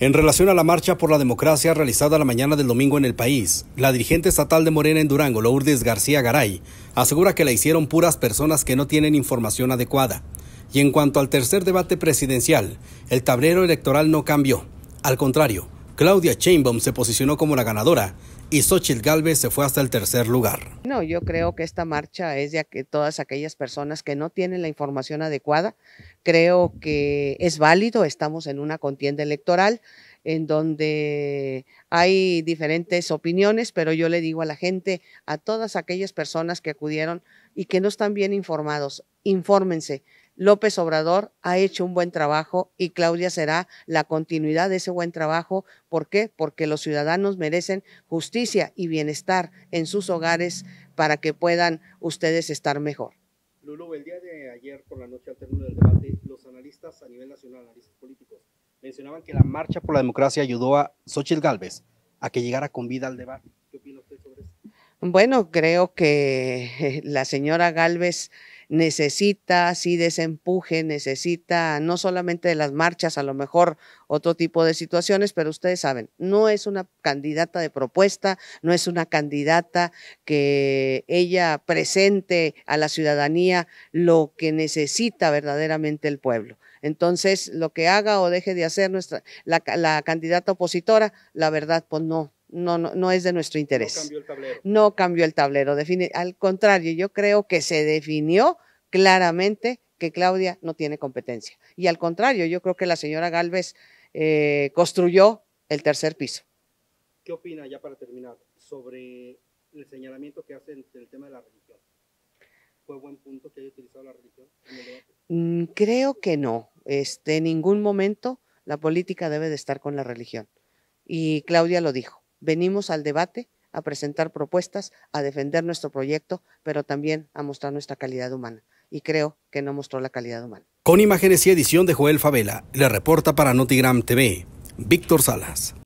En relación a la marcha por la democracia realizada la mañana del domingo en el país, la dirigente estatal de Morena en Durango, Lourdes García Garay, asegura que la hicieron puras personas que no tienen información adecuada. Y en cuanto al tercer debate presidencial, el tablero electoral no cambió. Al contrario, Claudia Chainbaum se posicionó como la ganadora y Xochitl Galvez se fue hasta el tercer lugar. No, yo creo que esta marcha es de que todas aquellas personas que no tienen la información adecuada. Creo que es válido, estamos en una contienda electoral en donde hay diferentes opiniones, pero yo le digo a la gente, a todas aquellas personas que acudieron y que no están bien informados, infórmense. López Obrador ha hecho un buen trabajo y Claudia será la continuidad de ese buen trabajo. ¿Por qué? Porque los ciudadanos merecen justicia y bienestar en sus hogares para que puedan ustedes estar mejor. Lulu, el día de ayer por la noche al término del debate, los analistas a nivel nacional, analistas políticos, mencionaban que la marcha por la democracia ayudó a Xochitl Gálvez a que llegara con vida al debate. ¿Qué opina usted sobre eso? Bueno, creo que eh, la señora Gálvez necesita sí desempuje necesita no solamente de las marchas, a lo mejor otro tipo de situaciones, pero ustedes saben, no es una candidata de propuesta, no es una candidata que ella presente a la ciudadanía lo que necesita verdaderamente el pueblo. Entonces, lo que haga o deje de hacer nuestra, la, la candidata opositora, la verdad, pues no, no, no, es de nuestro interés. No cambió el tablero. al contrario, yo creo que se definió claramente que Claudia no tiene competencia. Y al contrario, yo creo que la señora Galvez eh, construyó el tercer piso. ¿Qué opina, ya para terminar, sobre el señalamiento que hace del tema de la religión? ¿Fue buen punto que haya utilizado la religión mm, creo que no. Este, en ningún momento la política debe de estar con la religión. Y Claudia lo dijo Venimos al debate a presentar propuestas, a defender nuestro proyecto, pero también a mostrar nuestra calidad humana. Y creo que no mostró la calidad humana. Con imágenes y edición de Joel Favela, le reporta para Notigram TV, Víctor Salas.